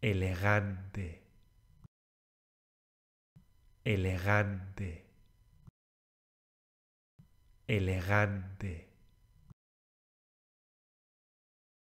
elegante, elegante, elegante.